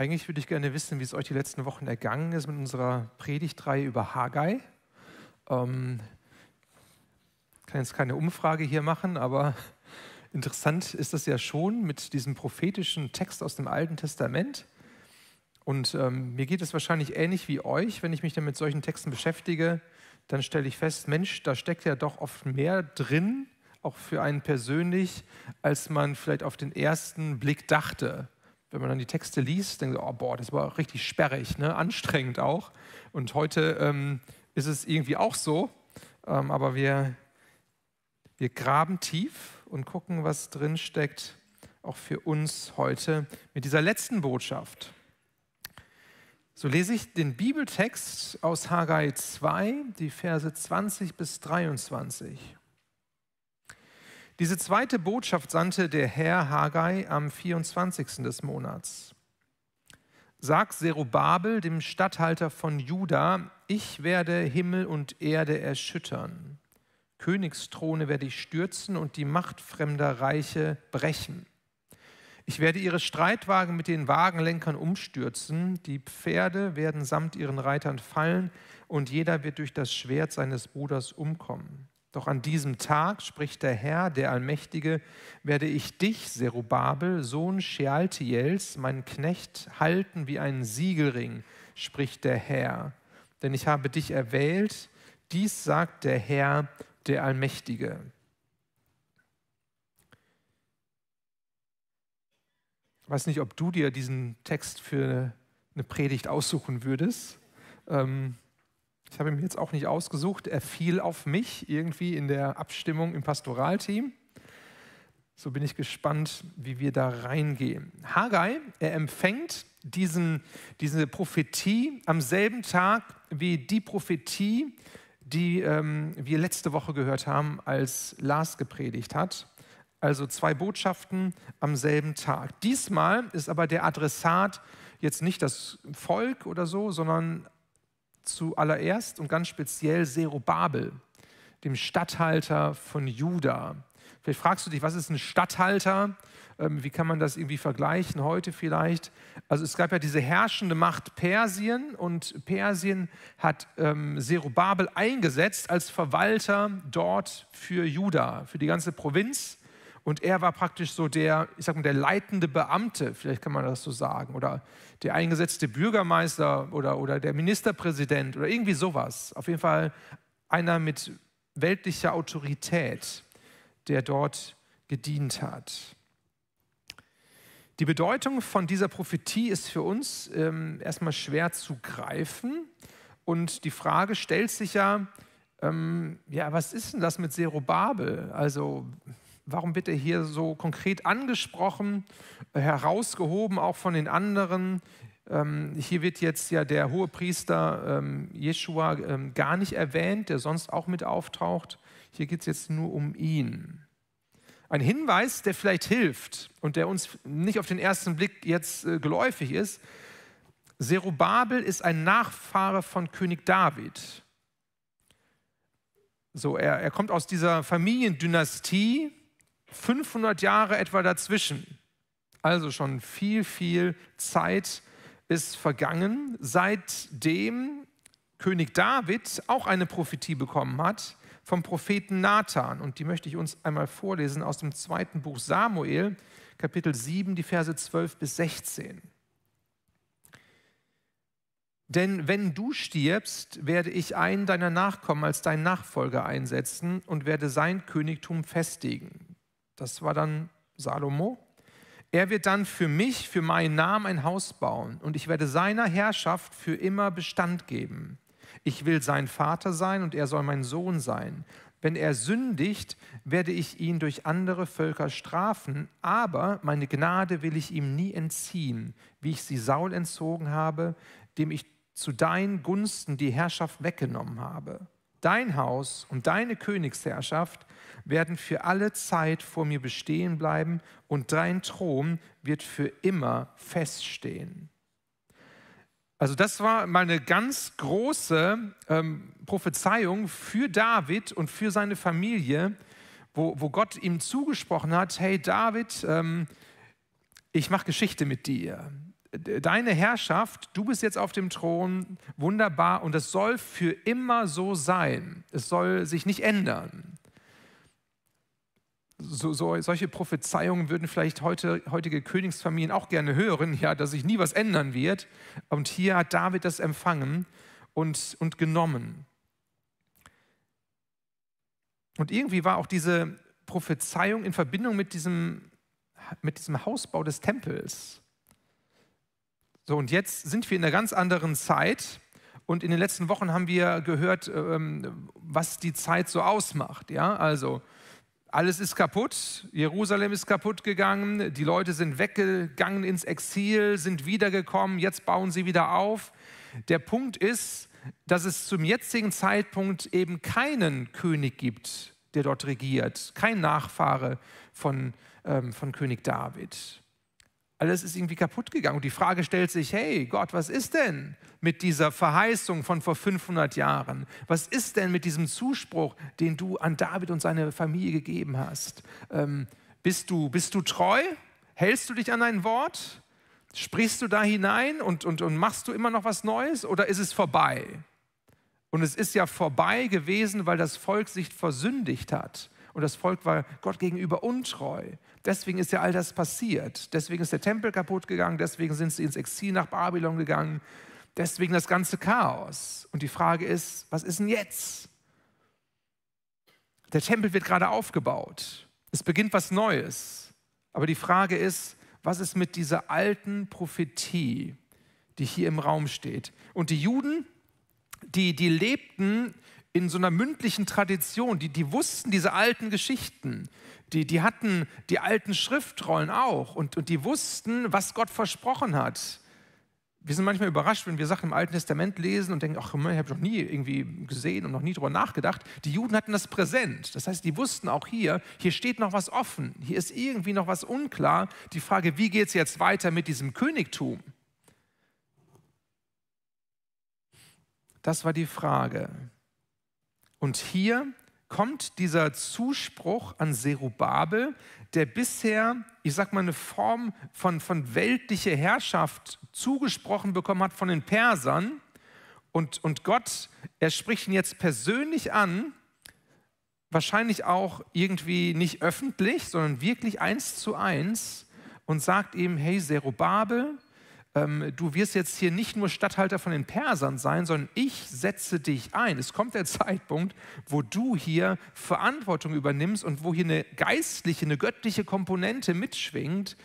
Eigentlich würde ich gerne wissen, wie es euch die letzten Wochen ergangen ist mit unserer Predigtreihe über Haggai. Ähm, ich kann jetzt keine Umfrage hier machen, aber interessant ist das ja schon mit diesem prophetischen Text aus dem Alten Testament. Und ähm, mir geht es wahrscheinlich ähnlich wie euch, wenn ich mich dann mit solchen Texten beschäftige, dann stelle ich fest, Mensch, da steckt ja doch oft mehr drin, auch für einen persönlich, als man vielleicht auf den ersten Blick dachte wenn man dann die Texte liest, denkt man, oh, boah, das war richtig sperrig, ne? anstrengend auch. Und heute ähm, ist es irgendwie auch so, ähm, aber wir, wir graben tief und gucken, was drin steckt, auch für uns heute mit dieser letzten Botschaft. So lese ich den Bibeltext aus Haggai 2, die Verse 20 bis 23. Diese zweite Botschaft sandte der Herr Haggai am 24. des Monats. Sag Zerubabel, dem Statthalter von Juda, ich werde Himmel und Erde erschüttern. Königsthrone werde ich stürzen und die Macht fremder Reiche brechen. Ich werde ihre Streitwagen mit den Wagenlenkern umstürzen, die Pferde werden samt ihren Reitern fallen und jeder wird durch das Schwert seines Bruders umkommen. Doch an diesem Tag, spricht der Herr, der Allmächtige, werde ich dich, Serubabel, Sohn Shealtiels, meinen Knecht, halten wie einen Siegelring, spricht der Herr. Denn ich habe dich erwählt, dies sagt der Herr, der Allmächtige. Ich weiß nicht, ob du dir diesen Text für eine Predigt aussuchen würdest. Ähm, ich habe ihn jetzt auch nicht ausgesucht. Er fiel auf mich irgendwie in der Abstimmung im Pastoralteam. So bin ich gespannt, wie wir da reingehen. Haggai, er empfängt diesen, diese Prophetie am selben Tag wie die Prophetie, die ähm, wir letzte Woche gehört haben, als Lars gepredigt hat. Also zwei Botschaften am selben Tag. Diesmal ist aber der Adressat jetzt nicht das Volk oder so, sondern zuallererst und ganz speziell Serubabel, dem Statthalter von Juda. Vielleicht fragst du dich, was ist ein Statthalter? Ähm, wie kann man das irgendwie vergleichen heute vielleicht? Also es gab ja diese herrschende Macht Persien und Persien hat ähm, Serubabel eingesetzt als Verwalter dort für Juda, für die ganze Provinz. Und er war praktisch so der, ich sag mal, der leitende Beamte, vielleicht kann man das so sagen, oder der eingesetzte Bürgermeister oder, oder der Ministerpräsident oder irgendwie sowas. Auf jeden Fall einer mit weltlicher Autorität, der dort gedient hat. Die Bedeutung von dieser Prophetie ist für uns ähm, erstmal schwer zu greifen. Und die Frage stellt sich ja, ähm, ja, was ist denn das mit Zerubabel? Also warum wird er hier so konkret angesprochen, herausgehoben auch von den anderen? Ähm, hier wird jetzt ja der Hohepriester ähm, Jeshua ähm, gar nicht erwähnt, der sonst auch mit auftaucht. Hier geht es jetzt nur um ihn. Ein Hinweis, der vielleicht hilft und der uns nicht auf den ersten Blick jetzt äh, geläufig ist. Serubabel ist ein Nachfahre von König David. So, er, er kommt aus dieser Familiendynastie 500 Jahre etwa dazwischen. Also schon viel, viel Zeit ist vergangen, seitdem König David auch eine Prophetie bekommen hat vom Propheten Nathan. Und die möchte ich uns einmal vorlesen aus dem zweiten Buch Samuel, Kapitel 7, die Verse 12 bis 16. Denn wenn du stirbst, werde ich einen deiner Nachkommen als dein Nachfolger einsetzen und werde sein Königtum festigen. Das war dann Salomo. Er wird dann für mich, für meinen Namen ein Haus bauen und ich werde seiner Herrschaft für immer Bestand geben. Ich will sein Vater sein und er soll mein Sohn sein. Wenn er sündigt, werde ich ihn durch andere Völker strafen, aber meine Gnade will ich ihm nie entziehen, wie ich sie Saul entzogen habe, dem ich zu deinen Gunsten die Herrschaft weggenommen habe. Dein Haus und deine Königsherrschaft werden für alle Zeit vor mir bestehen bleiben und dein Thron wird für immer feststehen. Also das war mal eine ganz große ähm, Prophezeiung für David und für seine Familie, wo, wo Gott ihm zugesprochen hat, hey David, ähm, ich mache Geschichte mit dir deine Herrschaft, du bist jetzt auf dem Thron, wunderbar, und es soll für immer so sein. Es soll sich nicht ändern. So, so, solche Prophezeiungen würden vielleicht heute, heutige Königsfamilien auch gerne hören, ja, dass sich nie was ändern wird. Und hier hat David das empfangen und, und genommen. Und irgendwie war auch diese Prophezeiung in Verbindung mit diesem, mit diesem Hausbau des Tempels. So, und jetzt sind wir in einer ganz anderen Zeit. Und in den letzten Wochen haben wir gehört, ähm, was die Zeit so ausmacht. Ja, also alles ist kaputt. Jerusalem ist kaputt gegangen. Die Leute sind weggegangen ins Exil, sind wiedergekommen. Jetzt bauen sie wieder auf. Der Punkt ist, dass es zum jetzigen Zeitpunkt eben keinen König gibt, der dort regiert, kein Nachfahre von, ähm, von König David alles ist irgendwie kaputt gegangen. Und die Frage stellt sich, hey Gott, was ist denn mit dieser Verheißung von vor 500 Jahren? Was ist denn mit diesem Zuspruch, den du an David und seine Familie gegeben hast? Ähm, bist, du, bist du treu? Hältst du dich an dein Wort? Sprichst du da hinein und, und, und machst du immer noch was Neues oder ist es vorbei? Und es ist ja vorbei gewesen, weil das Volk sich versündigt hat. Und das Volk war Gott gegenüber untreu. Deswegen ist ja all das passiert. Deswegen ist der Tempel kaputt gegangen, deswegen sind sie ins Exil nach Babylon gegangen, deswegen das ganze Chaos. Und die Frage ist, was ist denn jetzt? Der Tempel wird gerade aufgebaut. Es beginnt was Neues. Aber die Frage ist, was ist mit dieser alten Prophetie, die hier im Raum steht? Und die Juden, die, die lebten in so einer mündlichen Tradition, die, die wussten diese alten Geschichten die, die hatten die alten Schriftrollen auch und, und die wussten, was Gott versprochen hat. Wir sind manchmal überrascht, wenn wir Sachen im Alten Testament lesen und denken, ach, ich habe noch nie irgendwie gesehen und noch nie darüber nachgedacht. Die Juden hatten das präsent. Das heißt, die wussten auch hier, hier steht noch was offen. Hier ist irgendwie noch was unklar. Die Frage, wie geht es jetzt weiter mit diesem Königtum? Das war die Frage. Und hier kommt dieser Zuspruch an Serubabel, der bisher, ich sag mal, eine Form von, von weltlicher Herrschaft zugesprochen bekommen hat von den Persern. Und, und Gott, er spricht ihn jetzt persönlich an, wahrscheinlich auch irgendwie nicht öffentlich, sondern wirklich eins zu eins und sagt ihm, hey Serubabel, ähm, du wirst jetzt hier nicht nur Statthalter von den Persern sein, sondern ich setze dich ein. Es kommt der Zeitpunkt, wo du hier Verantwortung übernimmst und wo hier eine geistliche, eine göttliche Komponente mitschwingt,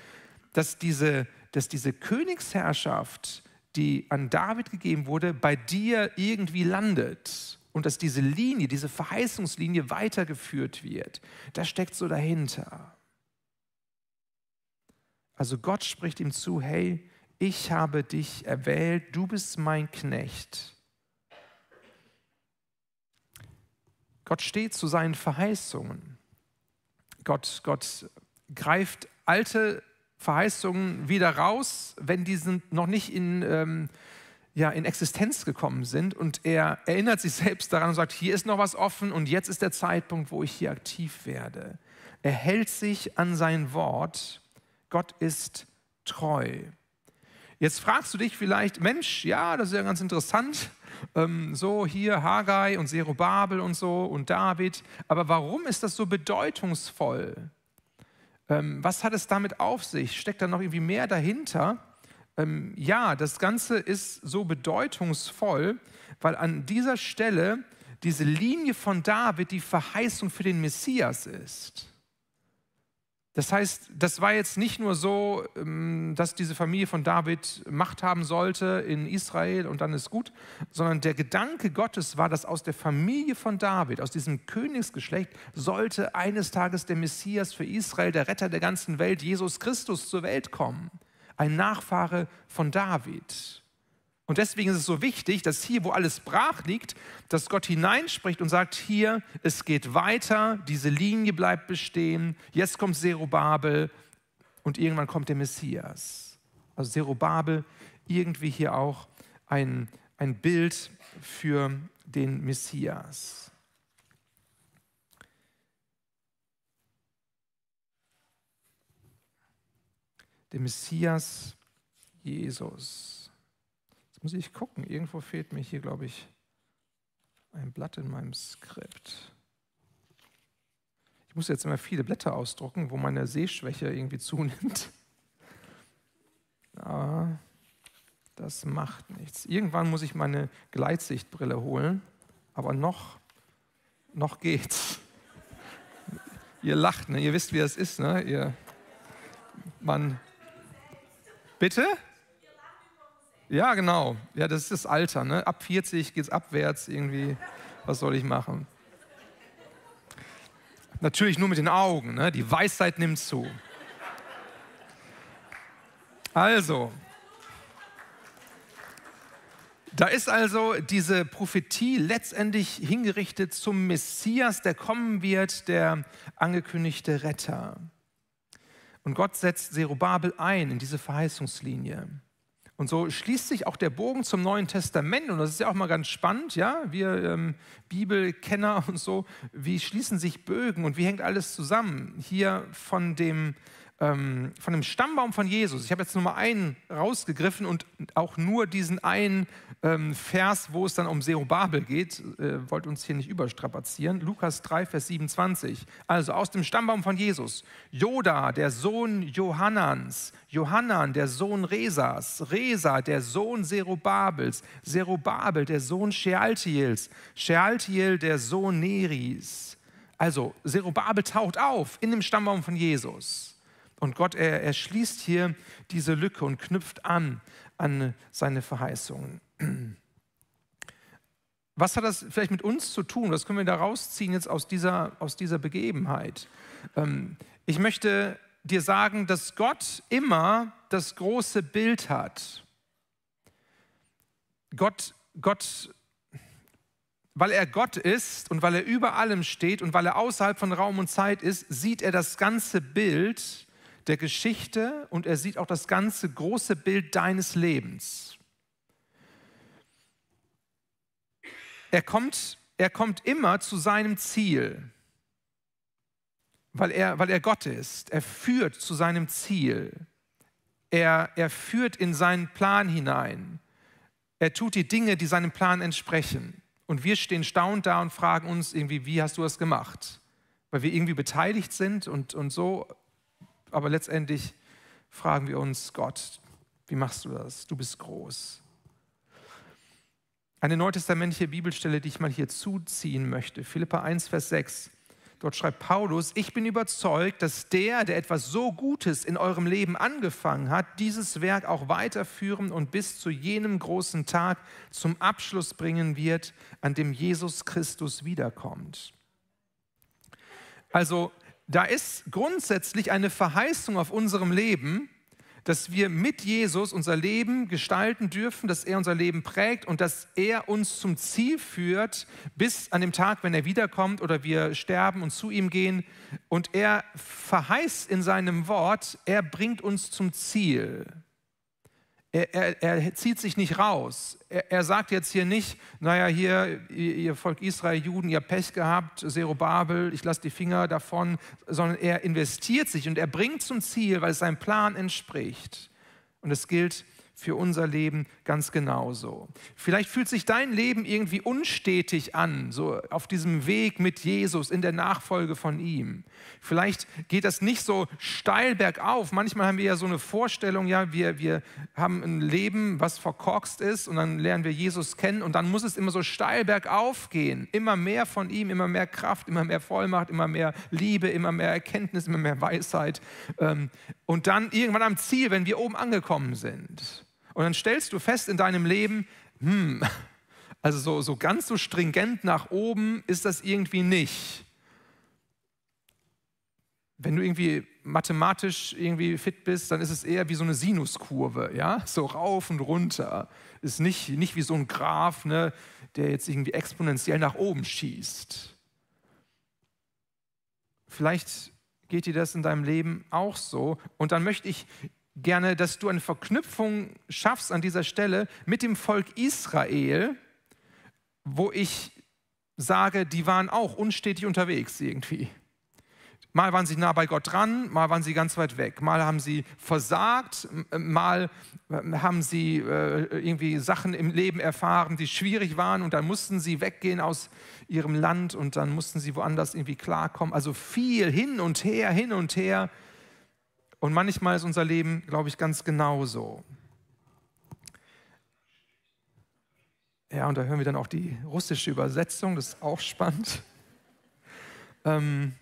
dass diese, dass diese Königsherrschaft, die an David gegeben wurde, bei dir irgendwie landet und dass diese Linie, diese Verheißungslinie weitergeführt wird. Das steckt so dahinter. Also Gott spricht ihm zu, hey, ich habe dich erwählt, du bist mein Knecht. Gott steht zu seinen Verheißungen. Gott, Gott greift alte Verheißungen wieder raus, wenn die sind noch nicht in, ähm, ja, in Existenz gekommen sind. Und er erinnert sich selbst daran und sagt, hier ist noch was offen und jetzt ist der Zeitpunkt, wo ich hier aktiv werde. Er hält sich an sein Wort. Gott ist treu. Jetzt fragst du dich vielleicht, Mensch, ja, das ist ja ganz interessant, ähm, so hier Haggai und Zerubabel und so und David, aber warum ist das so bedeutungsvoll? Ähm, was hat es damit auf sich? Steckt da noch irgendwie mehr dahinter? Ähm, ja, das Ganze ist so bedeutungsvoll, weil an dieser Stelle diese Linie von David die Verheißung für den Messias ist. Das heißt, das war jetzt nicht nur so, ähm, dass diese Familie von David Macht haben sollte in Israel und dann ist gut, sondern der Gedanke Gottes war, dass aus der Familie von David, aus diesem Königsgeschlecht, sollte eines Tages der Messias für Israel, der Retter der ganzen Welt, Jesus Christus zur Welt kommen. Ein Nachfahre von David. Und deswegen ist es so wichtig, dass hier, wo alles brach liegt, dass Gott hineinspricht und sagt, hier, es geht weiter, diese Linie bleibt bestehen, jetzt kommt Zerubabel und irgendwann kommt der Messias. Also Zerubabel, irgendwie hier auch ein, ein Bild für den Messias. Der Messias Jesus. Muss ich gucken, irgendwo fehlt mir hier, glaube ich, ein Blatt in meinem Skript. Ich muss jetzt immer viele Blätter ausdrucken, wo meine Sehschwäche irgendwie zunimmt. Aber das macht nichts. Irgendwann muss ich meine Gleitsichtbrille holen, aber noch, noch geht's. Ihr lacht, ne? ihr wisst, wie das ist. Ne? Ihr, man. Bitte? Ja, genau. Ja, das ist das Alter. Ne? Ab 40 geht es abwärts irgendwie. Was soll ich machen? Natürlich nur mit den Augen. Ne? Die Weisheit nimmt zu. Also, da ist also diese Prophetie letztendlich hingerichtet zum Messias, der kommen wird, der angekündigte Retter. Und Gott setzt Zerubabel ein in diese Verheißungslinie. Und so schließt sich auch der Bogen zum Neuen Testament. Und das ist ja auch mal ganz spannend, ja, wir ähm, Bibelkenner und so, wie schließen sich Bögen und wie hängt alles zusammen? Hier von dem ähm, von dem Stammbaum von Jesus. Ich habe jetzt nur mal einen rausgegriffen und auch nur diesen einen ähm, Vers, wo es dann um Zerubabel geht, äh, wollt uns hier nicht überstrapazieren. Lukas 3, Vers 27. Also aus dem Stammbaum von Jesus. Joda, der Sohn Johannans. Johannan, der Sohn Resas. Resa, der Sohn Zerubabels. Zerubabel, der Sohn Shealtiels. Shealtiel, der Sohn Neris. Also, Zerubabel taucht auf in dem Stammbaum von Jesus. Und Gott, er, er schließt hier diese Lücke und knüpft an an seine Verheißungen. Was hat das vielleicht mit uns zu tun? Was können wir da rausziehen jetzt aus dieser, aus dieser Begebenheit? Ähm, ich möchte dir sagen, dass Gott immer das große Bild hat. Gott, Gott, weil er Gott ist und weil er über allem steht und weil er außerhalb von Raum und Zeit ist, sieht er das ganze Bild der Geschichte und er sieht auch das ganze große Bild deines Lebens. Er kommt, er kommt immer zu seinem Ziel, weil er, weil er Gott ist. Er führt zu seinem Ziel. Er, er führt in seinen Plan hinein. Er tut die Dinge, die seinem Plan entsprechen. Und wir stehen staunend da und fragen uns irgendwie, wie hast du das gemacht? Weil wir irgendwie beteiligt sind und, und so aber letztendlich fragen wir uns, Gott, wie machst du das? Du bist groß. Eine neutestamentliche Bibelstelle, die ich mal hier zuziehen möchte, Philippa 1, Vers 6. Dort schreibt Paulus, ich bin überzeugt, dass der, der etwas so Gutes in eurem Leben angefangen hat, dieses Werk auch weiterführen und bis zu jenem großen Tag zum Abschluss bringen wird, an dem Jesus Christus wiederkommt. Also da ist grundsätzlich eine Verheißung auf unserem Leben, dass wir mit Jesus unser Leben gestalten dürfen, dass er unser Leben prägt und dass er uns zum Ziel führt, bis an dem Tag, wenn er wiederkommt oder wir sterben und zu ihm gehen. Und er verheißt in seinem Wort, er bringt uns zum Ziel. Er, er, er, zieht sich nicht raus. Er, er, sagt jetzt hier nicht, naja, hier, ihr, ihr Volk Israel, Juden, ihr habt Pech gehabt, Zerubabel, ich lasse die Finger davon, sondern er investiert sich und er bringt zum Ziel, weil es seinem Plan entspricht. Und es gilt für unser Leben ganz genauso. Vielleicht fühlt sich dein Leben irgendwie unstetig an, so auf diesem Weg mit Jesus, in der Nachfolge von ihm. Vielleicht geht das nicht so steil bergauf. Manchmal haben wir ja so eine Vorstellung, ja, wir, wir haben ein Leben, was verkorkst ist und dann lernen wir Jesus kennen und dann muss es immer so steil bergauf gehen. Immer mehr von ihm, immer mehr Kraft, immer mehr Vollmacht, immer mehr Liebe, immer mehr Erkenntnis, immer mehr Weisheit. Ähm, und dann irgendwann am Ziel, wenn wir oben angekommen sind. Und dann stellst du fest in deinem Leben, hm, also so, so ganz so stringent nach oben ist das irgendwie nicht. Wenn du irgendwie mathematisch irgendwie fit bist, dann ist es eher wie so eine Sinuskurve, ja, so rauf und runter. Ist nicht, nicht wie so ein Graph, ne, der jetzt irgendwie exponentiell nach oben schießt. Vielleicht geht dir das in deinem Leben auch so. Und dann möchte ich gerne, dass du eine Verknüpfung schaffst an dieser Stelle mit dem Volk Israel, wo ich sage, die waren auch unstetig unterwegs irgendwie. Mal waren sie nah bei Gott dran, mal waren sie ganz weit weg, mal haben sie versagt, äh, mal äh, haben sie äh, irgendwie Sachen im Leben erfahren, die schwierig waren und dann mussten sie weggehen aus ihrem Land und dann mussten sie woanders irgendwie klarkommen. Also viel hin und her, hin und her. Und manchmal ist unser Leben, glaube ich, ganz genauso. Ja, und da hören wir dann auch die russische Übersetzung, das ist auch spannend. Ähm,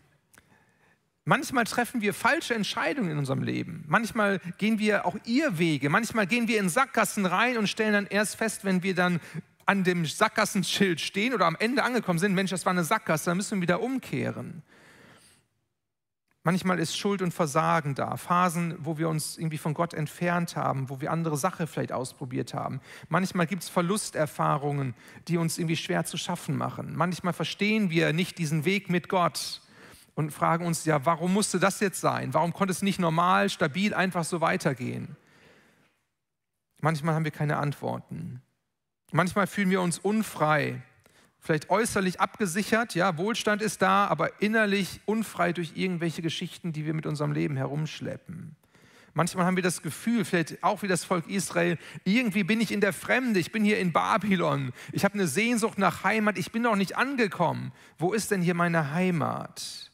manchmal treffen wir falsche Entscheidungen in unserem Leben. Manchmal gehen wir auch ihr Wege. Manchmal gehen wir in Sackgassen rein und stellen dann erst fest, wenn wir dann an dem Sackgassenschild stehen oder am Ende angekommen sind, Mensch, das war eine Sackgasse, dann müssen wir wieder umkehren. Manchmal ist Schuld und Versagen da, Phasen, wo wir uns irgendwie von Gott entfernt haben, wo wir andere Sachen vielleicht ausprobiert haben. Manchmal gibt es Verlusterfahrungen, die uns irgendwie schwer zu schaffen machen. Manchmal verstehen wir nicht diesen Weg mit Gott und fragen uns, ja, warum musste das jetzt sein? Warum konnte es nicht normal, stabil, einfach so weitergehen? Manchmal haben wir keine Antworten. Manchmal fühlen wir uns unfrei vielleicht äußerlich abgesichert, ja, Wohlstand ist da, aber innerlich unfrei durch irgendwelche Geschichten, die wir mit unserem Leben herumschleppen. Manchmal haben wir das Gefühl, vielleicht auch wie das Volk Israel, irgendwie bin ich in der Fremde, ich bin hier in Babylon, ich habe eine Sehnsucht nach Heimat, ich bin noch nicht angekommen. Wo ist denn hier meine Heimat?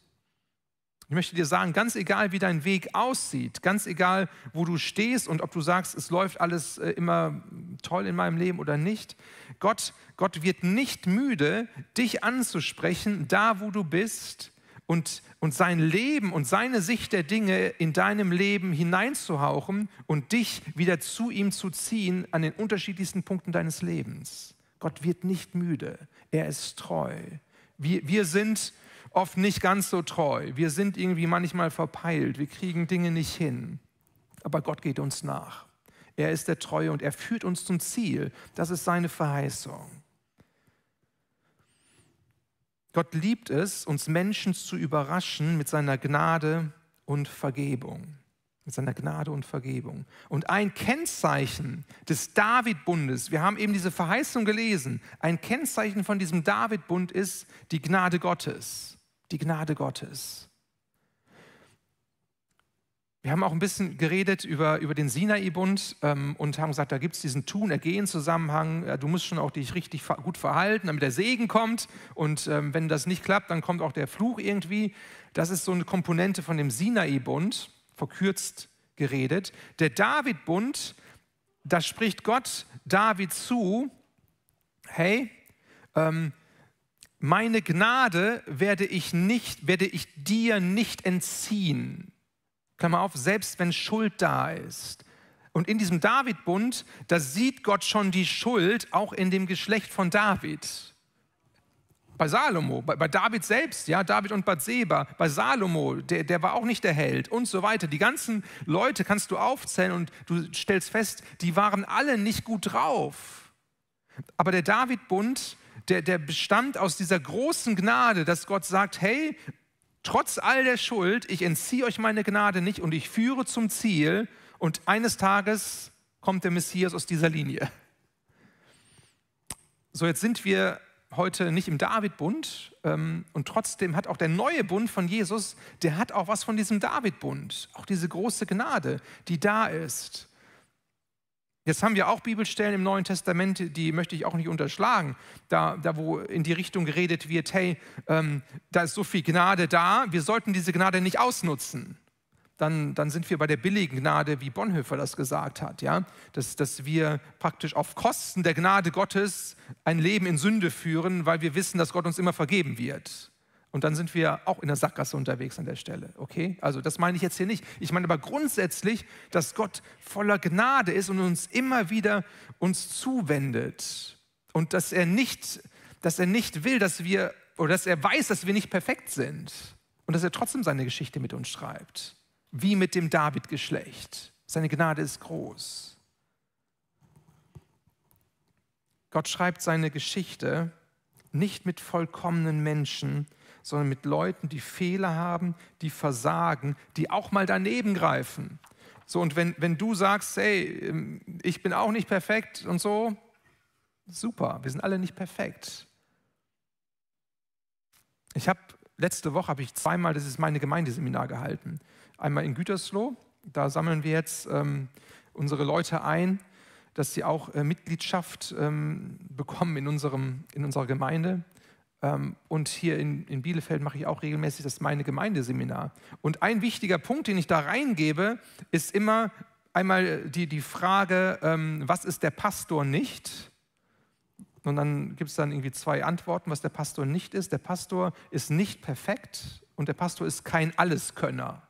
Ich möchte dir sagen, ganz egal, wie dein Weg aussieht, ganz egal, wo du stehst und ob du sagst, es läuft alles äh, immer toll in meinem Leben oder nicht. Gott, Gott wird nicht müde, dich anzusprechen, da wo du bist und, und sein Leben und seine Sicht der Dinge in deinem Leben hineinzuhauchen und dich wieder zu ihm zu ziehen an den unterschiedlichsten Punkten deines Lebens. Gott wird nicht müde, er ist treu. Wir, wir sind oft nicht ganz so treu. Wir sind irgendwie manchmal verpeilt. Wir kriegen Dinge nicht hin. Aber Gott geht uns nach. Er ist der Treue und er führt uns zum Ziel. Das ist seine Verheißung. Gott liebt es, uns Menschen zu überraschen mit seiner Gnade und Vergebung. Mit seiner Gnade und Vergebung. Und ein Kennzeichen des Davidbundes, wir haben eben diese Verheißung gelesen, ein Kennzeichen von diesem Davidbund ist die Gnade Gottes. Die Gnade Gottes. Wir haben auch ein bisschen geredet über, über den Sinai-Bund ähm, und haben gesagt, da gibt es diesen Tun-Ergehen-Zusammenhang. Ja, du musst schon auch dich richtig ver gut verhalten, damit der Segen kommt. Und ähm, wenn das nicht klappt, dann kommt auch der Fluch irgendwie. Das ist so eine Komponente von dem Sinai-Bund, verkürzt geredet. Der David-Bund, da spricht Gott David zu, hey, ähm, meine Gnade werde ich, nicht, werde ich dir nicht entziehen Klammer auf, selbst wenn Schuld da ist. Und in diesem Davidbund, da sieht Gott schon die Schuld auch in dem Geschlecht von David. Bei Salomo, bei, bei David selbst, ja, David und Bathseba, bei Salomo, der, der war auch nicht der Held und so weiter. Die ganzen Leute kannst du aufzählen und du stellst fest, die waren alle nicht gut drauf. Aber der Davidbund, der, der bestand aus dieser großen Gnade, dass Gott sagt, hey, Trotz all der Schuld, ich entziehe euch meine Gnade nicht und ich führe zum Ziel und eines Tages kommt der Messias aus dieser Linie. So, jetzt sind wir heute nicht im Davidbund ähm, und trotzdem hat auch der neue Bund von Jesus, der hat auch was von diesem Davidbund, auch diese große Gnade, die da ist. Jetzt haben wir auch Bibelstellen im Neuen Testament, die möchte ich auch nicht unterschlagen, da, da wo in die Richtung geredet wird, hey, ähm, da ist so viel Gnade da, wir sollten diese Gnade nicht ausnutzen. Dann, dann sind wir bei der billigen Gnade, wie Bonhoeffer das gesagt hat, ja? dass, dass wir praktisch auf Kosten der Gnade Gottes ein Leben in Sünde führen, weil wir wissen, dass Gott uns immer vergeben wird. Und dann sind wir auch in der Sackgasse unterwegs an der Stelle. Okay? Also das meine ich jetzt hier nicht. Ich meine aber grundsätzlich, dass Gott voller Gnade ist und uns immer wieder uns zuwendet. Und dass er nicht, dass er nicht will, dass wir, oder dass er weiß, dass wir nicht perfekt sind. Und dass er trotzdem seine Geschichte mit uns schreibt. Wie mit dem David-Geschlecht. Seine Gnade ist groß. Gott schreibt seine Geschichte nicht mit vollkommenen Menschen, sondern mit Leuten, die Fehler haben, die versagen, die auch mal daneben greifen. So, und wenn, wenn du sagst, hey, ähm, ich bin auch nicht perfekt und so, super, wir sind alle nicht perfekt. Ich habe letzte Woche habe ich zweimal, das ist meine Gemeindeseminar gehalten. Einmal in Gütersloh, da sammeln wir jetzt ähm, unsere Leute ein, dass sie auch äh, Mitgliedschaft ähm, bekommen in, unserem, in unserer Gemeinde. Ähm, und hier in, in Bielefeld mache ich auch regelmäßig das meine Gemeindeseminar. Und ein wichtiger Punkt, den ich da reingebe, ist immer einmal die, die Frage, ähm, was ist der Pastor nicht? Und dann gibt es dann irgendwie zwei Antworten, was der Pastor nicht ist. Der Pastor ist nicht perfekt und der Pastor ist kein Alleskönner.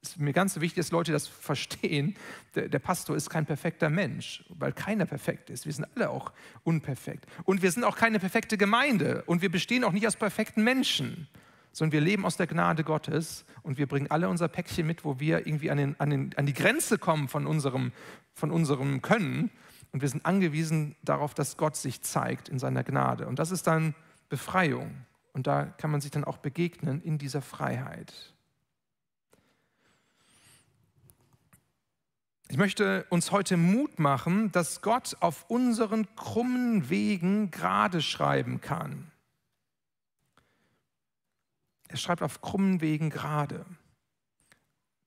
Es ist mir ganz wichtig, dass Leute das verstehen. Der, der, Pastor ist kein perfekter Mensch, weil keiner perfekt ist. Wir sind alle auch unperfekt. Und wir sind auch keine perfekte Gemeinde. Und wir bestehen auch nicht aus perfekten Menschen, sondern wir leben aus der Gnade Gottes und wir bringen alle unser Päckchen mit, wo wir irgendwie an, den, an, den, an die Grenze kommen von unserem, von unserem Können. Und wir sind angewiesen darauf, dass Gott sich zeigt in seiner Gnade. Und das ist dann Befreiung. Und da kann man sich dann auch begegnen in dieser Freiheit. Ich möchte uns heute Mut machen, dass Gott auf unseren krummen Wegen gerade schreiben kann. Er schreibt auf krummen Wegen gerade.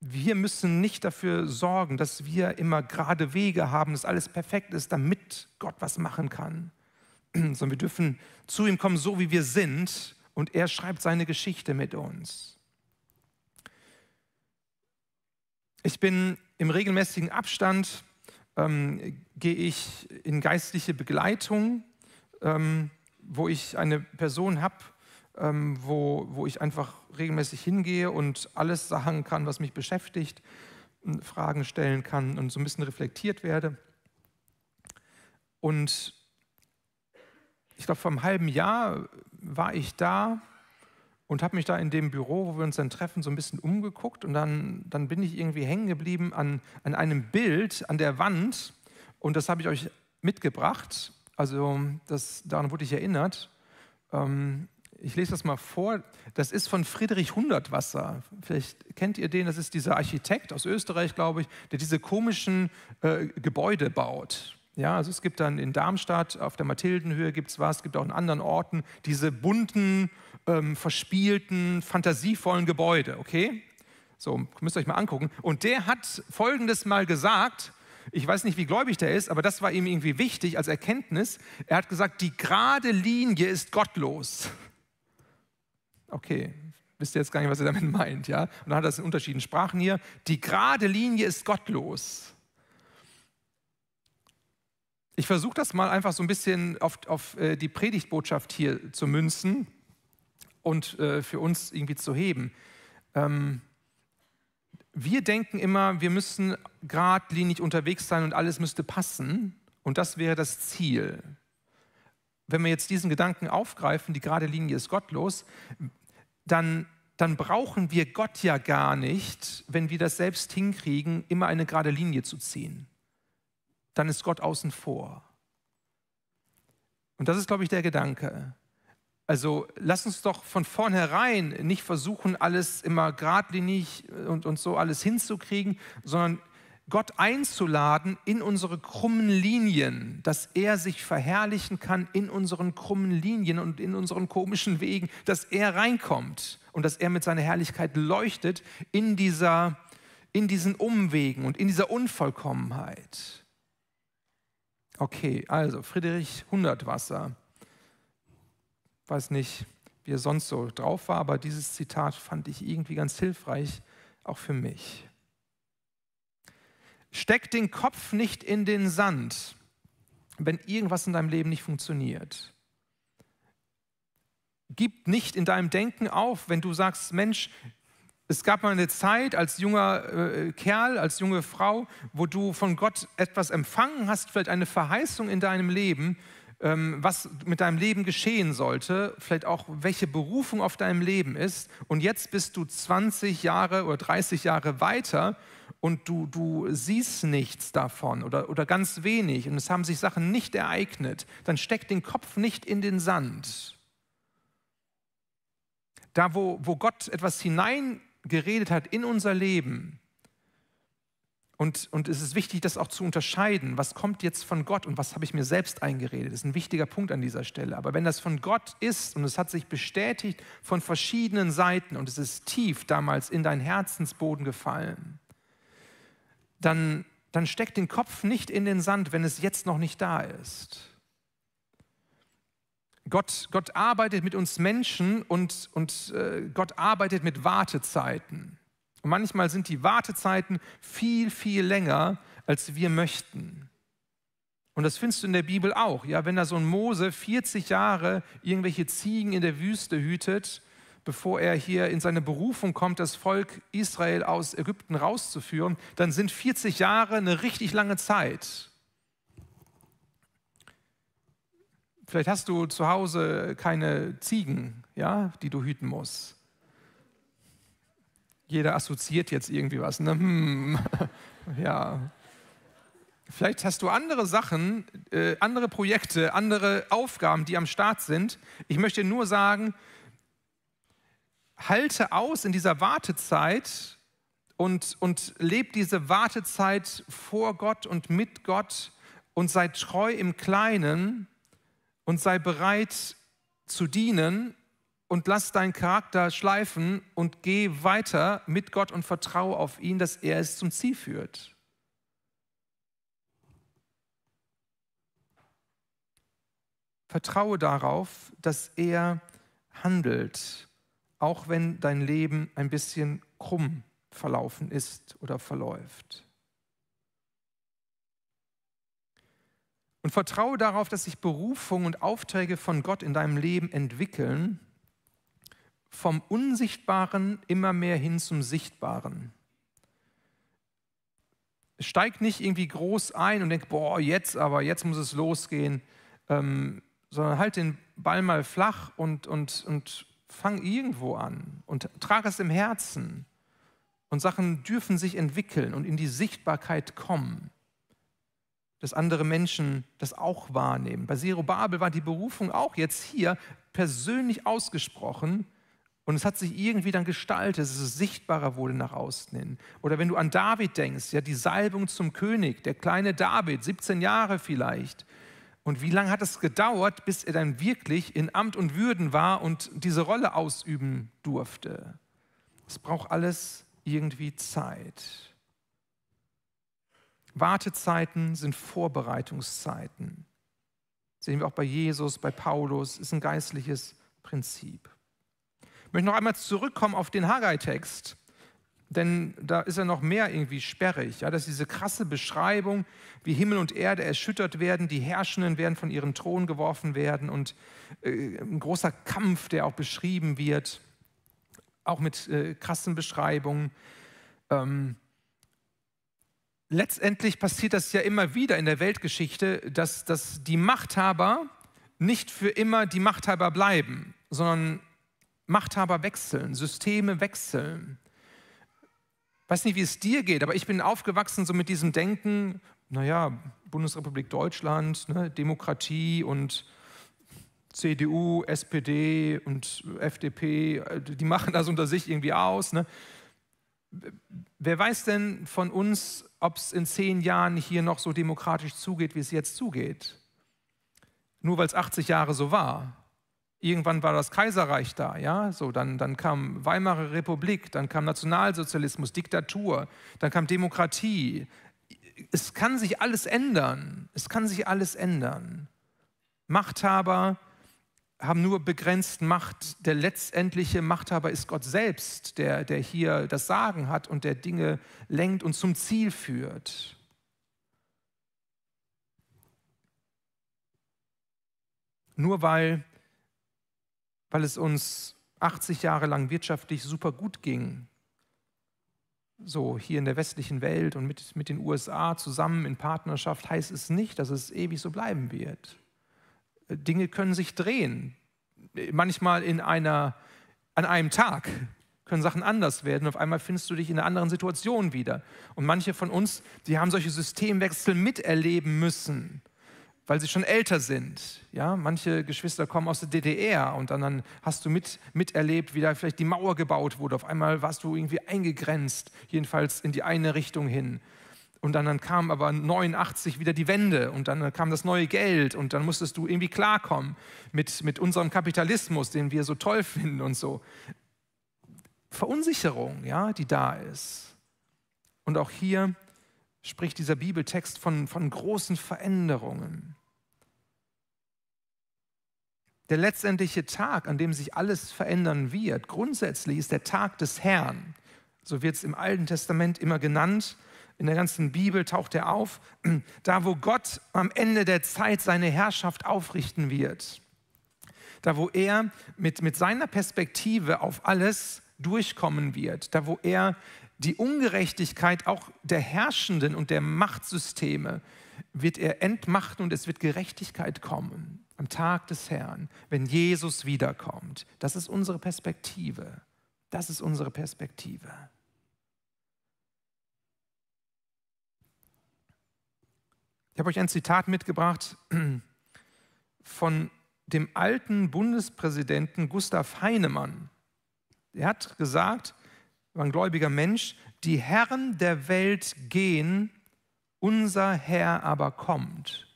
Wir müssen nicht dafür sorgen, dass wir immer gerade Wege haben, dass alles perfekt ist, damit Gott was machen kann. Sondern wir dürfen zu ihm kommen, so wie wir sind, und er schreibt seine Geschichte mit uns. Ich bin im regelmäßigen Abstand ähm, gehe ich in geistliche Begleitung, ähm, wo ich eine Person habe, ähm, wo, wo ich einfach regelmäßig hingehe und alles sagen kann, was mich beschäftigt, Fragen stellen kann und so ein bisschen reflektiert werde. Und ich glaube, vor einem halben Jahr war ich da und habe mich da in dem Büro, wo wir uns dann treffen, so ein bisschen umgeguckt und dann, dann bin ich irgendwie hängen geblieben an, an einem Bild an der Wand und das habe ich euch mitgebracht. Also das, daran wurde ich erinnert. Ähm, ich lese das mal vor. Das ist von Friedrich Hundertwasser. Vielleicht kennt ihr den. Das ist dieser Architekt aus Österreich, glaube ich, der diese komischen äh, Gebäude baut. Ja, also es gibt dann in Darmstadt auf der Mathildenhöhe gibt es was, es gibt auch in anderen Orten diese bunten äh, ähm, verspielten, fantasievollen Gebäude, okay? So, müsst ihr euch mal angucken. Und der hat folgendes mal gesagt, ich weiß nicht, wie gläubig der ist, aber das war ihm irgendwie wichtig als Erkenntnis. Er hat gesagt, die gerade Linie ist gottlos. Okay, wisst ihr jetzt gar nicht, was er damit meint, ja? Und dann hat er das in unterschiedlichen Sprachen hier. Die gerade Linie ist gottlos. Ich versuche das mal einfach so ein bisschen auf, auf äh, die Predigtbotschaft hier zu münzen und äh, für uns irgendwie zu heben. Ähm, wir denken immer, wir müssen geradlinig unterwegs sein und alles müsste passen und das wäre das Ziel. Wenn wir jetzt diesen Gedanken aufgreifen, die gerade Linie ist gottlos, dann, dann brauchen wir Gott ja gar nicht, wenn wir das selbst hinkriegen, immer eine gerade Linie zu ziehen. Dann ist Gott außen vor. Und das ist, glaube ich, der Gedanke. Also lass uns doch von vornherein nicht versuchen, alles immer geradlinig äh, und, und so alles hinzukriegen, sondern Gott einzuladen in unsere krummen Linien, dass er sich verherrlichen kann in unseren krummen Linien und in unseren komischen Wegen, dass er reinkommt und dass er mit seiner Herrlichkeit leuchtet in, dieser, in diesen Umwegen und in dieser Unvollkommenheit. Okay, also Friedrich Hundertwasser weiß nicht, wie er sonst so drauf war, aber dieses Zitat fand ich irgendwie ganz hilfreich, auch für mich. Steck den Kopf nicht in den Sand, wenn irgendwas in deinem Leben nicht funktioniert. Gib nicht in deinem Denken auf, wenn du sagst, Mensch, es gab mal eine Zeit als junger äh, Kerl, als junge Frau, wo du von Gott etwas empfangen hast, vielleicht eine Verheißung in deinem Leben ähm, was mit deinem Leben geschehen sollte, vielleicht auch welche Berufung auf deinem Leben ist. Und jetzt bist du 20 Jahre oder 30 Jahre weiter und du, du siehst nichts davon oder, oder ganz wenig und es haben sich Sachen nicht ereignet. Dann steck den Kopf nicht in den Sand. Da, wo, wo Gott etwas hineingeredet hat in unser Leben, und, und es ist wichtig, das auch zu unterscheiden. Was kommt jetzt von Gott und was habe ich mir selbst eingeredet? Das ist ein wichtiger Punkt an dieser Stelle. Aber wenn das von Gott ist und es hat sich bestätigt von verschiedenen Seiten und es ist tief damals in dein Herzensboden gefallen, dann, dann steck den Kopf nicht in den Sand, wenn es jetzt noch nicht da ist. Gott, Gott arbeitet mit uns Menschen und, und äh, Gott arbeitet mit Wartezeiten. Und manchmal sind die Wartezeiten viel, viel länger, als wir möchten. Und das findest du in der Bibel auch. Ja, wenn da so ein Mose 40 Jahre irgendwelche Ziegen in der Wüste hütet, bevor er hier in seine Berufung kommt, das Volk Israel aus Ägypten rauszuführen, dann sind 40 Jahre eine richtig lange Zeit. Vielleicht hast du zu Hause keine Ziegen, ja, die du hüten musst. Jeder assoziiert jetzt irgendwie was. Ne? Hm, ja. Vielleicht hast du andere Sachen, äh, andere Projekte, andere Aufgaben, die am Start sind. Ich möchte nur sagen, halte aus in dieser Wartezeit und, und lebt diese Wartezeit vor Gott und mit Gott und sei treu im Kleinen und sei bereit zu dienen und lass deinen Charakter schleifen und geh weiter mit Gott und vertraue auf ihn, dass er es zum Ziel führt. Vertraue darauf, dass er handelt, auch wenn dein Leben ein bisschen krumm verlaufen ist oder verläuft. Und vertraue darauf, dass sich Berufung und Aufträge von Gott in deinem Leben entwickeln vom Unsichtbaren immer mehr hin zum Sichtbaren. Steig nicht irgendwie groß ein und denk, boah, jetzt aber, jetzt muss es losgehen, ähm, sondern halt den Ball mal flach und, und, und fang irgendwo an und trage es im Herzen. Und Sachen dürfen sich entwickeln und in die Sichtbarkeit kommen, dass andere Menschen das auch wahrnehmen. Bei Zero Babel war die Berufung auch jetzt hier persönlich ausgesprochen, und es hat sich irgendwie dann gestaltet, dass es sichtbarer wurde nach außen hin. Oder wenn du an David denkst, ja, die Salbung zum König, der kleine David, 17 Jahre vielleicht. Und wie lange hat es gedauert, bis er dann wirklich in Amt und Würden war und diese Rolle ausüben durfte? Es braucht alles irgendwie Zeit. Wartezeiten sind Vorbereitungszeiten. Sehen wir auch bei Jesus, bei Paulus, ist ein geistliches Prinzip. Ich möchte noch einmal zurückkommen auf den Haggai-Text, denn da ist er noch mehr irgendwie sperrig. Ja, das ist diese krasse Beschreibung, wie Himmel und Erde erschüttert werden, die Herrschenden werden von ihrem Thron geworfen werden und äh, ein großer Kampf, der auch beschrieben wird, auch mit äh, krassen Beschreibungen. Ähm, letztendlich passiert das ja immer wieder in der Weltgeschichte, dass, dass die Machthaber nicht für immer die Machthaber bleiben, sondern Machthaber wechseln, Systeme wechseln. Weiß nicht, wie es dir geht, aber ich bin aufgewachsen so mit diesem Denken, naja, Bundesrepublik Deutschland, ne, Demokratie und CDU, SPD und FDP, äh, die machen das unter sich irgendwie aus. Ne? Wer weiß denn von uns, ob es in zehn Jahren hier noch so demokratisch zugeht, wie es jetzt zugeht? Nur weil es 80 Jahre so war. Irgendwann war das Kaiserreich da, ja, so dann, dann kam Weimarer Republik, dann kam Nationalsozialismus, Diktatur, dann kam Demokratie. Es kann sich alles ändern. Es kann sich alles ändern. Machthaber haben nur begrenzt Macht. Der letztendliche Machthaber ist Gott selbst, der, der hier das Sagen hat und der Dinge lenkt und zum Ziel führt. Nur weil weil es uns 80 Jahre lang wirtschaftlich super gut ging. So hier in der westlichen Welt und mit, mit den USA zusammen in Partnerschaft heißt es nicht, dass es ewig so bleiben wird. Äh, Dinge können sich drehen. Äh, manchmal in einer, an einem Tag können Sachen anders werden. Auf einmal findest du dich in einer anderen Situation wieder. Und manche von uns, die haben solche Systemwechsel miterleben müssen weil sie schon älter sind. Ja, manche Geschwister kommen aus der DDR und dann, dann hast du mit, miterlebt, wie da vielleicht die Mauer gebaut wurde. Auf einmal warst du irgendwie eingegrenzt, jedenfalls in die eine Richtung hin. Und dann, dann kam aber 89 wieder die Wende und dann kam das neue Geld und dann musstest du irgendwie klarkommen mit, mit unserem Kapitalismus, den wir so toll finden und so. Verunsicherung, ja, die da ist. Und auch hier spricht dieser Bibeltext von, von großen Veränderungen. Der letztendliche Tag, an dem sich alles verändern wird, grundsätzlich ist der Tag des Herrn. So wird es im Alten Testament immer genannt. In der ganzen Bibel taucht er auf. Da, wo Gott am Ende der Zeit seine Herrschaft aufrichten wird. Da, wo er mit, mit seiner Perspektive auf alles durchkommen wird. Da, wo er die Ungerechtigkeit auch der Herrschenden und der Machtsysteme wird er entmachten und es wird Gerechtigkeit kommen am Tag des Herrn, wenn Jesus wiederkommt. Das ist unsere Perspektive. Das ist unsere Perspektive. Ich habe euch ein Zitat mitgebracht von dem alten Bundespräsidenten Gustav Heinemann. Er hat gesagt, war ein gläubiger Mensch, die Herren der Welt gehen, unser Herr aber kommt.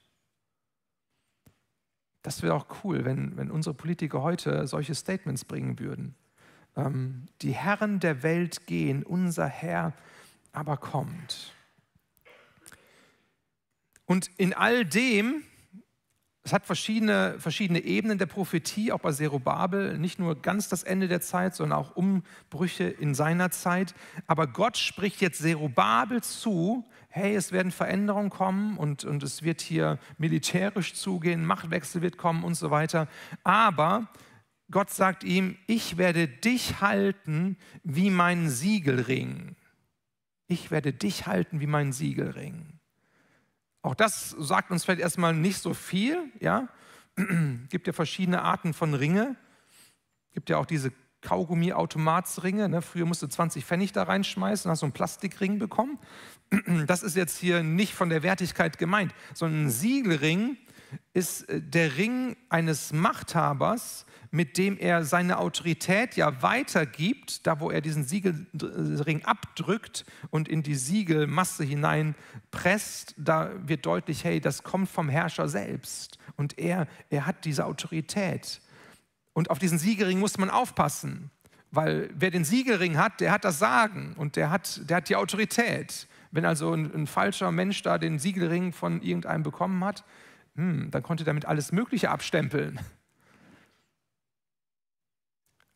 Das wäre auch cool, wenn, wenn unsere Politiker heute solche Statements bringen würden. Ähm, die Herren der Welt gehen, unser Herr aber kommt. Und in all dem es hat verschiedene, verschiedene Ebenen der Prophetie, auch bei Zerubabel, nicht nur ganz das Ende der Zeit, sondern auch Umbrüche in seiner Zeit. Aber Gott spricht jetzt Zerubabel zu, hey, es werden Veränderungen kommen und, und es wird hier militärisch zugehen, Machtwechsel wird kommen und so weiter. Aber Gott sagt ihm, ich werde dich halten wie meinen Siegelring. Ich werde dich halten wie meinen Siegelring. Auch das sagt uns vielleicht erstmal nicht so viel. Ja? gibt ja verschiedene Arten von Ringe. Gibt ja auch diese Kaugummi-Automatsringe. Ne? Früher musst du 20 Pfennig da reinschmeißen und hast so einen Plastikring bekommen. Das ist jetzt hier nicht von der Wertigkeit gemeint, sondern ein Siegelring ist äh, der Ring eines Machthabers, mit dem er seine Autorität ja weitergibt, da wo er diesen Siegelring abdrückt und in die Siegelmasse hineinpresst, da wird deutlich, hey, das kommt vom Herrscher selbst und er, er hat diese Autorität. Und auf diesen Siegelring muss man aufpassen, weil wer den Siegelring hat, der hat das Sagen und der hat, der hat die Autorität. Wenn also ein, ein falscher Mensch da den Siegelring von irgendeinem bekommen hat, hm, dann konnte er damit alles Mögliche abstempeln.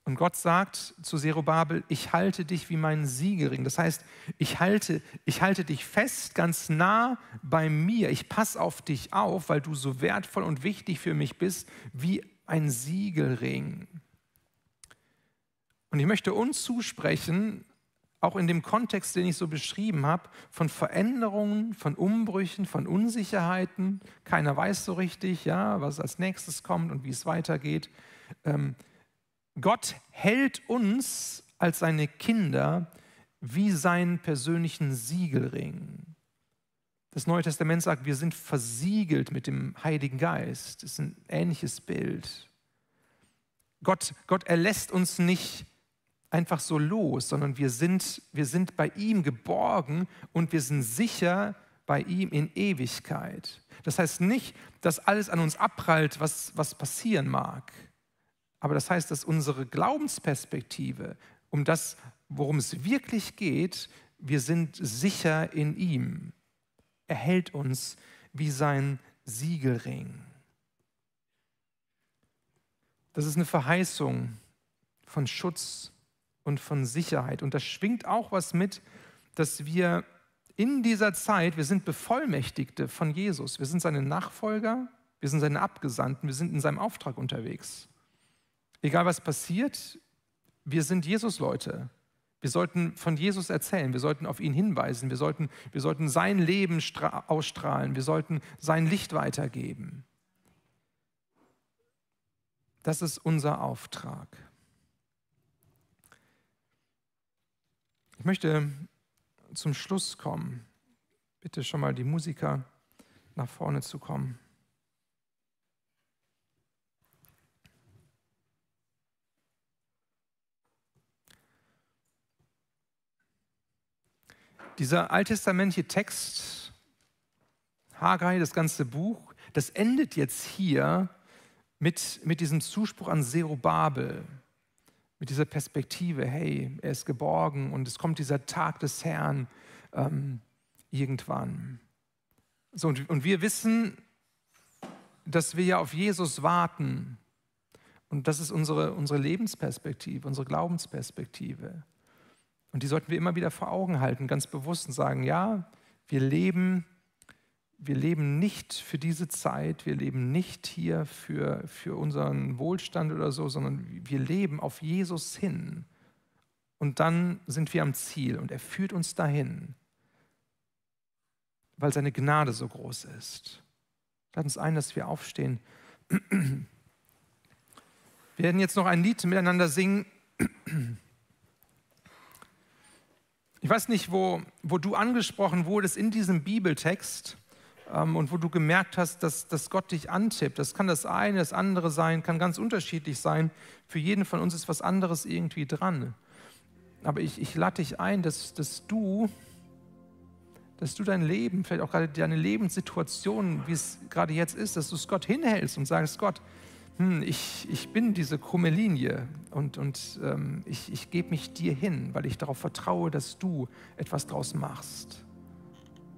Und Gott sagt zu Zerubabel, ich halte dich wie meinen Siegering. Das heißt, ich halte, ich halte dich fest, ganz nah bei mir. Ich passe auf dich auf, weil du so wertvoll und wichtig für mich bist wie ein Siegelring. Und ich möchte uns zusprechen, auch in dem Kontext, den ich so beschrieben habe, von Veränderungen, von Umbrüchen, von Unsicherheiten. Keiner weiß so richtig, ja, was als nächstes kommt und wie es weitergeht. Ähm, Gott hält uns als seine Kinder wie seinen persönlichen Siegelring. Das Neue Testament sagt, wir sind versiegelt mit dem Heiligen Geist. Das ist ein ähnliches Bild. Gott, Gott erlässt uns nicht einfach so los, sondern wir sind, wir sind bei ihm geborgen und wir sind sicher bei ihm in Ewigkeit. Das heißt nicht, dass alles an uns abprallt, was, was passieren mag. Aber das heißt, dass unsere Glaubensperspektive, um das, worum es wirklich geht, wir sind sicher in ihm. Er hält uns wie sein Siegelring. Das ist eine Verheißung von Schutz und von Sicherheit. Und das schwingt auch was mit, dass wir in dieser Zeit, wir sind Bevollmächtigte von Jesus, wir sind seine Nachfolger, wir sind seine Abgesandten, wir sind in seinem Auftrag unterwegs. Egal was passiert, wir sind Jesus-Leute. Wir sollten von Jesus erzählen, wir sollten auf ihn hinweisen, wir sollten, wir sollten sein Leben ausstrahlen, wir sollten sein Licht weitergeben. Das ist unser Auftrag. Ich möchte zum Schluss kommen. Bitte schon mal die Musiker nach vorne zu kommen. Dieser alttestamentliche Text, Haggai, das ganze Buch, das endet jetzt hier mit, mit diesem Zuspruch an Zerubabel mit dieser Perspektive, hey, er ist geborgen und es kommt dieser Tag des Herrn ähm, irgendwann. So, und, und wir wissen, dass wir ja auf Jesus warten. Und das ist unsere, unsere Lebensperspektive, unsere Glaubensperspektive. Und die sollten wir immer wieder vor Augen halten, ganz bewusst und sagen, ja, wir leben wir leben nicht für diese Zeit, wir leben nicht hier für, für unseren Wohlstand oder so, sondern wir leben auf Jesus hin. Und dann sind wir am Ziel und er führt uns dahin, weil seine Gnade so groß ist. Lass uns ein, dass wir aufstehen. Wir werden jetzt noch ein Lied miteinander singen. Ich weiß nicht, wo, wo du angesprochen wurdest in diesem Bibeltext. Ähm, und wo du gemerkt hast, dass, dass Gott dich antippt. Das kann das eine, das andere sein, kann ganz unterschiedlich sein. Für jeden von uns ist was anderes irgendwie dran. Aber ich, ich lade dich ein, dass, dass du dass du dein Leben, vielleicht auch gerade deine Lebenssituation, wie es gerade jetzt ist, dass du es Gott hinhältst und sagst, Gott, hm, ich, ich bin diese krumme Linie und, und ähm, ich, ich gebe mich dir hin, weil ich darauf vertraue, dass du etwas draus machst.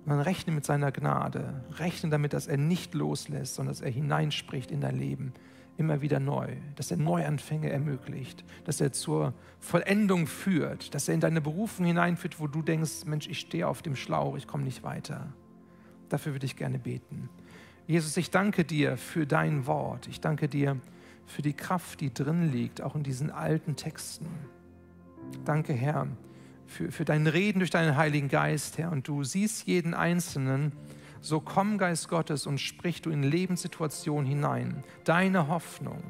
Man rechne mit seiner Gnade, rechne damit, dass er nicht loslässt, sondern dass er hineinspricht in dein Leben, immer wieder neu, dass er Neuanfänge ermöglicht, dass er zur Vollendung führt, dass er in deine Berufung hineinführt, wo du denkst, Mensch, ich stehe auf dem Schlauch, ich komme nicht weiter. Dafür würde ich gerne beten. Jesus, ich danke dir für dein Wort. Ich danke dir für die Kraft, die drin liegt, auch in diesen alten Texten. Danke, Herr für, für dein Reden durch deinen Heiligen Geist, Herr. Und du siehst jeden Einzelnen. So komm, Geist Gottes, und sprich du in Lebenssituationen hinein. Deine Hoffnung,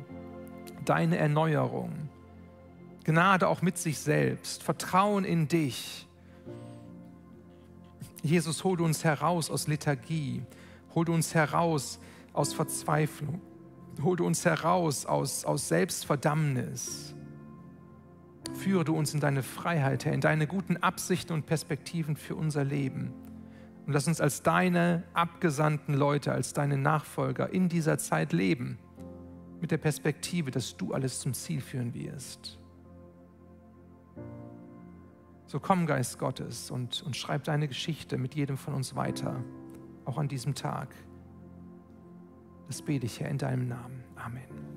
deine Erneuerung, Gnade auch mit sich selbst, Vertrauen in dich. Jesus, hol uns heraus aus Lethargie, hol uns heraus aus Verzweiflung, hol uns heraus aus, aus Selbstverdammnis führe du uns in deine Freiheit, Herr, in deine guten Absichten und Perspektiven für unser Leben. Und lass uns als deine abgesandten Leute, als deine Nachfolger in dieser Zeit leben, mit der Perspektive, dass du alles zum Ziel führen wirst. So komm, Geist Gottes, und, und schreib deine Geschichte mit jedem von uns weiter, auch an diesem Tag. Das bete ich, Herr, in deinem Namen. Amen.